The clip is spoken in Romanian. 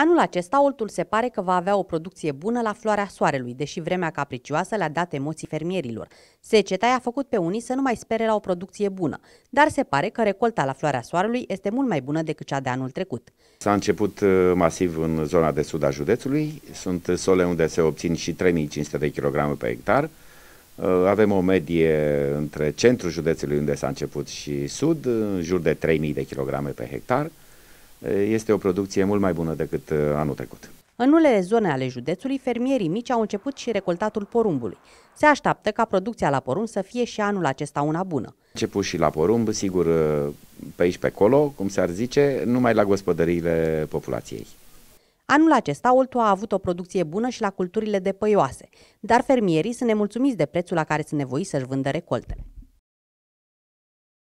Anul acesta, oltul se pare că va avea o producție bună la floarea soarelui, deși vremea capricioasă le-a dat emoții fermierilor. Seceta i-a făcut pe unii să nu mai spere la o producție bună, dar se pare că recolta la floarea soarelui este mult mai bună decât cea de anul trecut. S-a început uh, masiv în zona de sud a județului, sunt sole unde se obțin și 3500 de kg pe hectar. Uh, avem o medie între centrul județului unde s-a început și sud, în jur de 3000 de kg pe hectar este o producție mult mai bună decât uh, anul trecut. În unele zone ale județului, fermierii mici au început și recoltatul porumbului. Se așteaptă ca producția la porumb să fie și anul acesta una bună. Început și la porumb, sigur, uh, pe aici pe acolo, cum s-ar zice, numai la gospodăriile populației. Anul acesta, Oltu a avut o producție bună și la culturile de păioase, dar fermierii sunt nemulțumiți de prețul la care sunt nevoiți să-și vândă recoltele.